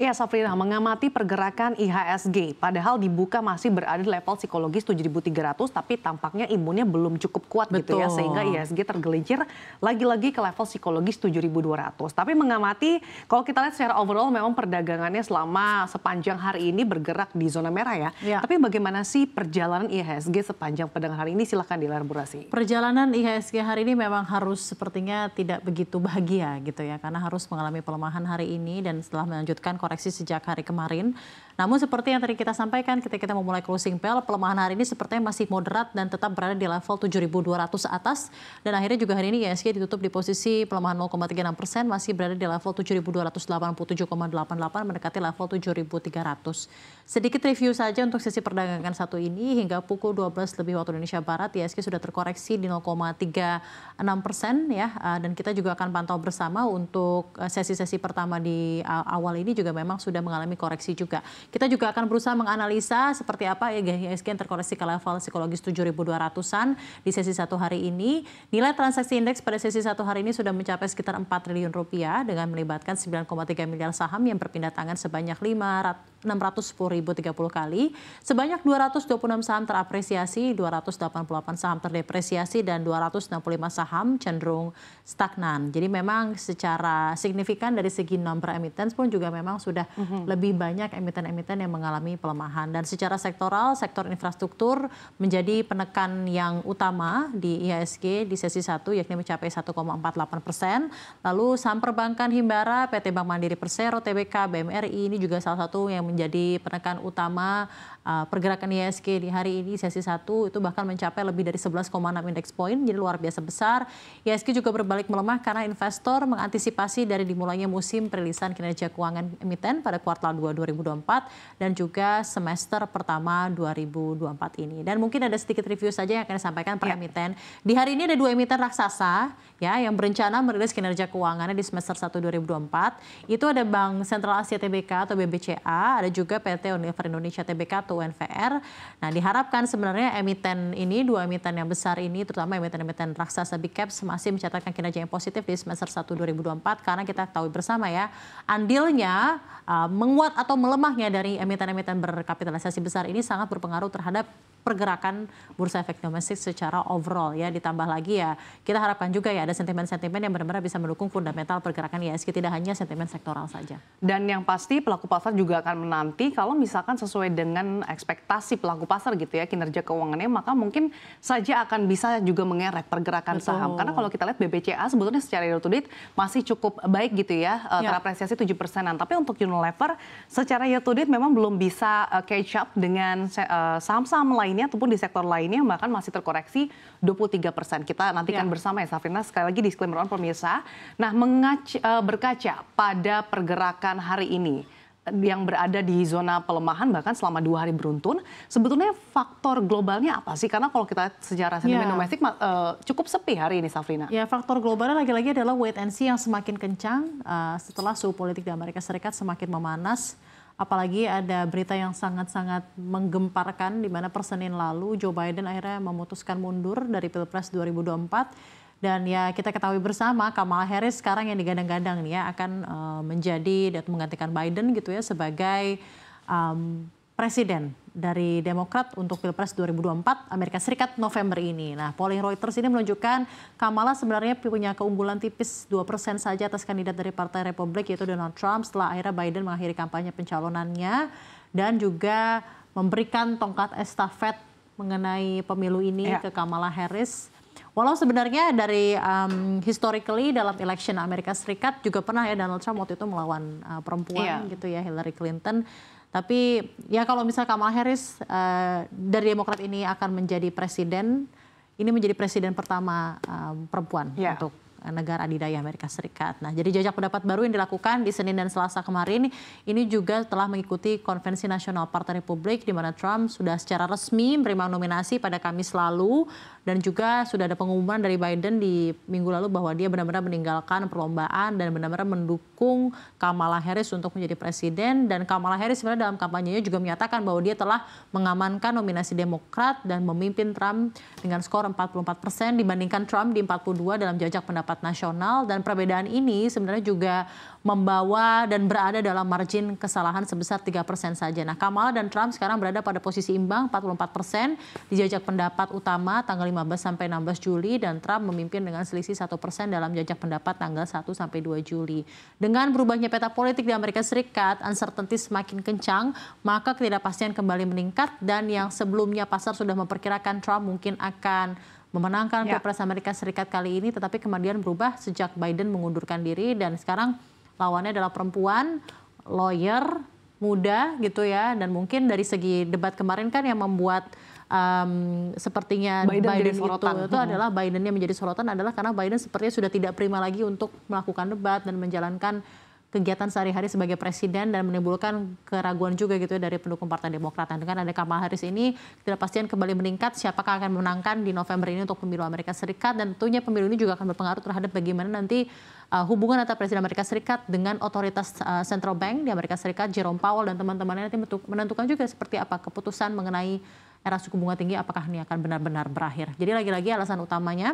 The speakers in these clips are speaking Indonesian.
Ya, Safrina mengamati pergerakan IHSG, padahal dibuka masih berada di level psikologis 7.300, tapi tampaknya imunnya belum cukup kuat Betul. gitu ya, sehingga IHSG tergelincir lagi-lagi ke level psikologis 7.200. Tapi mengamati, kalau kita lihat secara overall memang perdagangannya selama sepanjang hari ini bergerak di zona merah ya. ya. Tapi bagaimana sih perjalanan IHSG sepanjang perdagangan hari ini? Silahkan dilaborasi. Perjalanan IHSG hari ini memang harus sepertinya tidak begitu bahagia gitu ya, karena harus mengalami pelemahan hari ini dan setelah melanjutkan koreksi sejak hari kemarin namun seperti yang tadi kita sampaikan ketika kita memulai closing bell, pelemahan hari ini sepertinya masih moderat dan tetap berada di level 7.200 atas. Dan akhirnya juga hari ini ISG ditutup di posisi pelemahan 0,36 persen, masih berada di level 7.287,88 mendekati level 7.300. Sedikit review saja untuk sesi perdagangan satu ini hingga pukul 12 lebih waktu Indonesia Barat, ISG sudah terkoreksi di 0,36 persen ya. Eh, dan kita juga akan pantau bersama untuk eh, sesi-sesi pertama di eh, awal ini juga memang sudah mengalami koreksi juga. Kita juga akan berusaha menganalisa seperti apa IHSG ya, yang terkoreksi ke level psikologis 7.200-an di sesi satu hari ini. Nilai transaksi indeks pada sesi satu hari ini sudah mencapai sekitar 4 triliun rupiah dengan melibatkan 9,3 miliar saham yang berpindah tangan sebanyak 500 610.030 kali. Sebanyak 226 saham terapresiasi, 288 saham terdepresiasi, dan 265 saham cenderung stagnan. Jadi memang secara signifikan dari segi nomor emiten pun juga memang sudah mm -hmm. lebih banyak emiten-emiten yang mengalami pelemahan. Dan secara sektoral, sektor infrastruktur menjadi penekan yang utama di IHSG di sesi 1 yakni mencapai 1,48 persen. Lalu saham perbankan Himbara, PT Bank Mandiri Persero, TBK, BMRI ini juga salah satu yang menjadi penekan utama uh, pergerakan ISG di hari ini sesi 1 itu bahkan mencapai lebih dari 11,6 indeks poin jadi luar biasa besar. ISG juga berbalik melemah karena investor mengantisipasi dari dimulainya musim perilisan kinerja keuangan emiten pada kuartal 2 2024 dan juga semester pertama 2024 ini. Dan mungkin ada sedikit review saja yang akan disampaikan per ya. emiten. Di hari ini ada dua emiten raksasa ya yang berencana merilis kinerja keuangannya di semester 1 2024. Itu ada Bank Sentral Asia TBK atau BBCA, ada juga PT Unilever Indonesia Tbk atau UNVR. Nah, diharapkan sebenarnya emiten ini, dua emiten yang besar ini, terutama emiten-emiten raksasa big caps masih mencatatkan kinerja yang positif di semester 1 2024 karena kita tahu bersama ya, andilnya uh, menguat atau melemahnya dari emiten-emiten berkapitalisasi besar ini sangat berpengaruh terhadap pergerakan bursa efek domestik secara overall ya ditambah lagi ya kita harapkan juga ya ada sentimen-sentimen yang benar-benar bisa mendukung fundamental pergerakan ISG tidak hanya sentimen sektoral saja. Dan yang pasti pelaku pasar juga akan nanti kalau misalkan sesuai dengan ekspektasi pelaku pasar gitu ya kinerja keuangannya maka mungkin saja akan bisa juga mengerek pergerakan Betul. saham karena kalau kita lihat BBCA sebetulnya secara year to date masih cukup baik gitu ya, eh, ya. terapresiasi 7 persenan tapi untuk Unilever secara year to date memang belum bisa eh, catch up dengan eh, saham-saham lainnya ataupun di sektor lainnya bahkan masih terkoreksi 23 persen kita nantikan ya. bersama ya Safrina sekali lagi disclaimer on pemirsa nah mengac berkaca pada pergerakan hari ini yang berada di zona pelemahan bahkan selama dua hari beruntun, sebetulnya faktor globalnya apa sih? Karena kalau kita sejarah ya. sentimen yeah. domestik uh, cukup sepi hari ini, Safrina. Ya, yeah, faktor globalnya lagi-lagi adalah wait and see yang semakin kencang uh, setelah suhu politik di Amerika Serikat semakin memanas. Apalagi ada berita yang sangat-sangat menggemparkan di mana persenin lalu Joe Biden akhirnya memutuskan mundur dari Pilpres 2024 dan ya kita ketahui bersama Kamala Harris sekarang yang digadang-gadang nih ya akan uh, menjadi dan menggantikan Biden gitu ya sebagai um, presiden dari Demokrat untuk Pilpres 2024 Amerika Serikat November ini. Nah, polling Reuters ini menunjukkan Kamala sebenarnya punya keunggulan tipis 2% saja atas kandidat dari Partai Republik yaitu Donald Trump setelah akhirnya Biden mengakhiri kampanye pencalonannya dan juga memberikan tongkat estafet mengenai pemilu ini ya. ke Kamala Harris Walau sebenarnya dari um, historically dalam election Amerika Serikat juga pernah ya Donald Trump waktu itu melawan uh, perempuan yeah. gitu ya Hillary Clinton. Tapi ya kalau misalnya Kamala Harris uh, dari Demokrat ini akan menjadi presiden, ini menjadi presiden pertama um, perempuan yeah. untuk negara adidaya Amerika Serikat. Nah, jadi jajak pendapat baru yang dilakukan di Senin dan Selasa kemarin ini juga telah mengikuti konvensi nasional Partai Republik di mana Trump sudah secara resmi menerima nominasi pada Kamis lalu dan juga sudah ada pengumuman dari Biden di minggu lalu bahwa dia benar-benar meninggalkan perlombaan dan benar-benar mendukung Kamala Harris untuk menjadi presiden dan Kamala Harris sebenarnya dalam kampanyenya juga menyatakan bahwa dia telah mengamankan nominasi Demokrat dan memimpin Trump dengan skor 44 persen dibandingkan Trump di 42 dalam jajak pendapat rapat nasional dan perbedaan ini sebenarnya juga membawa dan berada dalam margin kesalahan sebesar 3 saja. Nah Kamala dan Trump sekarang berada pada posisi imbang 44 di jajak pendapat utama tanggal 15 sampai 16 Juli dan Trump memimpin dengan selisih 1 dalam jajak pendapat tanggal 1 sampai 2 Juli. Dengan berubahnya peta politik di Amerika Serikat, uncertainty semakin kencang, maka ketidakpastian kembali meningkat dan yang sebelumnya pasar sudah memperkirakan Trump mungkin akan memenangkan ya. Pilpres Amerika Serikat kali ini, tetapi kemudian berubah sejak Biden mengundurkan diri dan sekarang lawannya adalah perempuan, lawyer, muda gitu ya, dan mungkin dari segi debat kemarin kan yang membuat um, sepertinya Biden, Biden itu, itu hmm. adalah Bidennya menjadi sorotan adalah karena Biden sepertinya sudah tidak prima lagi untuk melakukan debat dan menjalankan kegiatan sehari-hari sebagai presiden dan menimbulkan keraguan juga gitu ya dari pendukung Partai Demokrat. Dan dengan ada Kamala Harris ini ketidakpastian kembali meningkat siapakah akan menangkan di November ini untuk pemilu Amerika Serikat dan tentunya pemilu ini juga akan berpengaruh terhadap bagaimana nanti uh, hubungan antara Presiden Amerika Serikat dengan otoritas uh, Central Bank di Amerika Serikat Jerome Powell dan teman-temannya nanti menentukan juga seperti apa keputusan mengenai era suku bunga tinggi apakah ini akan benar-benar berakhir. Jadi lagi-lagi alasan utamanya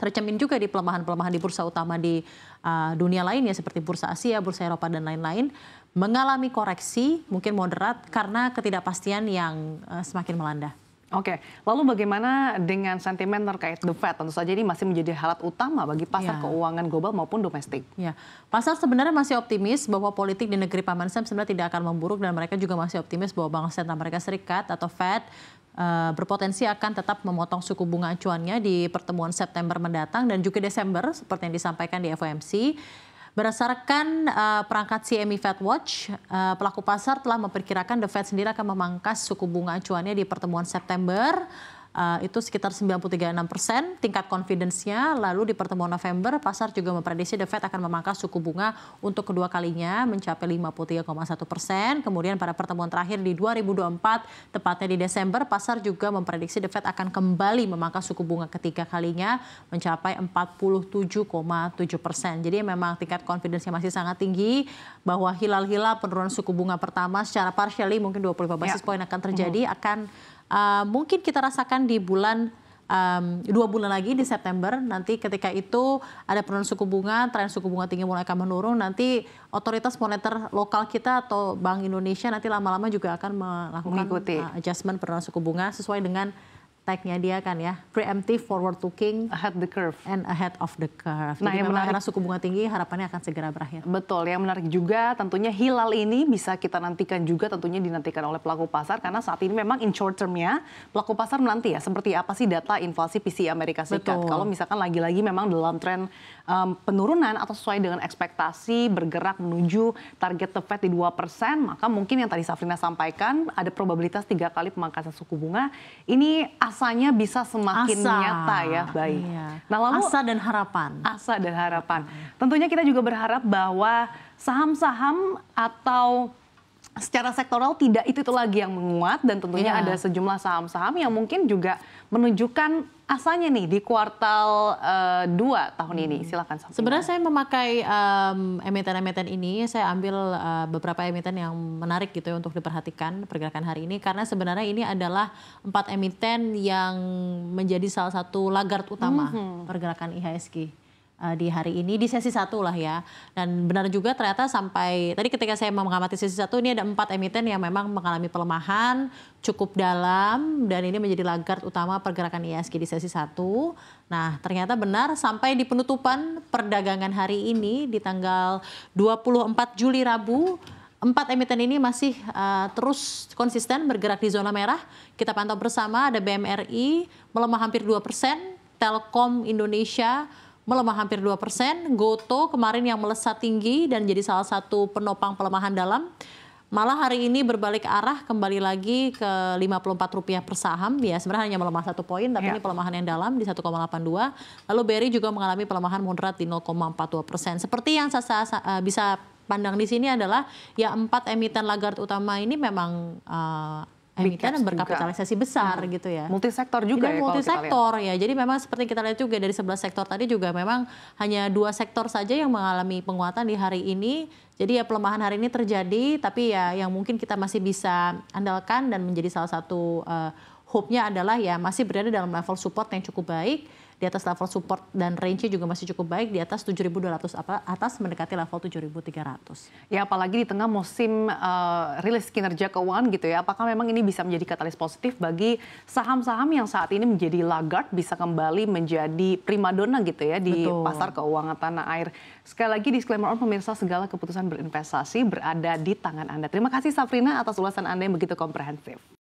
tercemin juga di pelemahan-pelemahan di bursa utama di uh, dunia ya seperti bursa Asia, bursa Eropa dan lain-lain mengalami koreksi mungkin moderat karena ketidakpastian yang uh, semakin melanda. Oke, lalu bagaimana dengan sentimen terkait The Fed? Tentu saja ini masih menjadi halat utama bagi pasar ya. keuangan global maupun domestik. Ya, pasar sebenarnya masih optimis bahwa politik di negeri paman Sam sebenarnya tidak akan memburuk dan mereka juga masih optimis bahwa Bank Sentral Amerika Serikat atau Fed Eh, berpotensi akan tetap memotong suku bunga acuannya di pertemuan September mendatang dan juga Desember seperti yang disampaikan di FOMC. Berdasarkan uh, perangkat CME Fed Watch, uh, pelaku pasar telah memperkirakan The Fed sendiri akan memangkas suku bunga acuannya di pertemuan September Eh, itu sekitar 93,6 persen tingkat confidence-nya. Lalu di pertemuan November, pasar juga memprediksi The Fed akan memangkas suku bunga untuk kedua kalinya mencapai 53,1 persen. Kemudian pada pertemuan terakhir di 2024, tepatnya di Desember, pasar juga memprediksi The Fed akan kembali memangkas suku bunga ketiga kalinya mencapai 47,7 persen. Jadi memang tingkat confidence-nya masih sangat tinggi bahwa hilal-hilal penurunan suku bunga pertama secara partially mungkin 25 ya. basis ya. poin akan mm-hmm. terjadi, akan uh, mungkin kita rasakan di bulan um, dua bulan lagi di September nanti ketika itu ada penurunan suku bunga, tren suku bunga tinggi mulai akan menurun. Nanti otoritas moneter lokal kita atau Bank Indonesia nanti lama-lama juga akan melakukan Uh, adjustment penurunan suku bunga sesuai dengan tagnya dia kan ya preemptive forward looking ahead the curve and ahead of the curve. Nah, Jadi yang menarik karena suku bunga tinggi harapannya akan segera berakhir. Betul, yang menarik juga tentunya hilal ini bisa kita nantikan juga tentunya dinantikan oleh pelaku pasar karena saat ini memang in short term ya pelaku pasar menanti ya seperti apa sih data inflasi PCE Amerika Serikat. Betul. Kalau misalkan lagi-lagi memang dalam tren um, penurunan atau sesuai dengan ekspektasi bergerak menuju target The Fed di 2%, maka mungkin yang tadi Safrina sampaikan ada probabilitas tiga kali pemangkasan suku bunga. Ini asanya bisa semakin asa. nyata ya, baik. Iya. Nah, lalu asa dan harapan. Asa dan harapan. Tentunya kita juga berharap bahwa saham-saham atau secara sektoral tidak itu itu lagi yang menguat dan tentunya iya. ada sejumlah saham-saham yang mungkin juga menunjukkan asalnya nih di kuartal uh, tahun hmm. ini? Silakan. Sofina. Sebenarnya saya memakai um, emiten-emiten ini, saya ambil uh, beberapa emiten yang menarik gitu ya untuk diperhatikan pergerakan hari ini karena sebenarnya ini adalah empat emiten yang menjadi salah satu lagar utama hmm. pergerakan IHSG uh, di hari ini di sesi satu lah ya. Dan benar juga ternyata sampai tadi ketika saya mengamati sesi satu ini ada empat emiten yang memang mengalami pelemahan cukup dalam dan ini menjadi lagar utama pergerakan ISG di sesi satu. Nah ternyata benar sampai di penutupan perdagangan hari ini di tanggal 24 Juli Rabu Empat emiten ini masih uh, terus konsisten bergerak di zona merah. Kita pantau bersama ada BMRI melemah hampir 2%, Telkom Indonesia melemah hampir 2 persen. Goto kemarin yang melesat tinggi dan jadi salah satu penopang pelemahan dalam. Malah hari ini berbalik arah kembali lagi ke rp rupiah per saham. Ya sebenarnya hanya melemah satu poin tapi ya. ini pelemahan yang dalam di 1,82. Lalu BRI juga mengalami pelemahan moderat di 0,42 persen. Seperti yang saya bisa pandang di sini adalah ya empat emiten lagart utama ini memang uh, emiten berkapitalisasi juga. besar hmm. gitu ya. Multisektor juga Dan ya. multisektor ya. Jadi memang seperti kita lihat juga dari 11 sektor tadi juga memang hanya dua sektor saja yang mengalami penguatan di hari ini. Jadi ya pelemahan hari ini terjadi tapi ya yang mungkin kita masih bisa andalkan dan menjadi salah satu uh, hope-nya adalah ya masih berada dalam level support yang cukup baik di atas level support dan range juga masih cukup baik di atas 7.200 apa atas mendekati level 7.300. Ya apalagi di tengah musim uh, rilis kinerja keuangan gitu ya. Apakah memang ini bisa menjadi katalis positif bagi saham-saham yang saat ini menjadi lagard bisa kembali menjadi primadona gitu ya di Betul. pasar keuangan tanah air. Sekali lagi disclaimer on pemirsa segala keputusan berinvestasi berada di tangan Anda. Terima kasih Safrina atas ulasan Anda yang begitu komprehensif.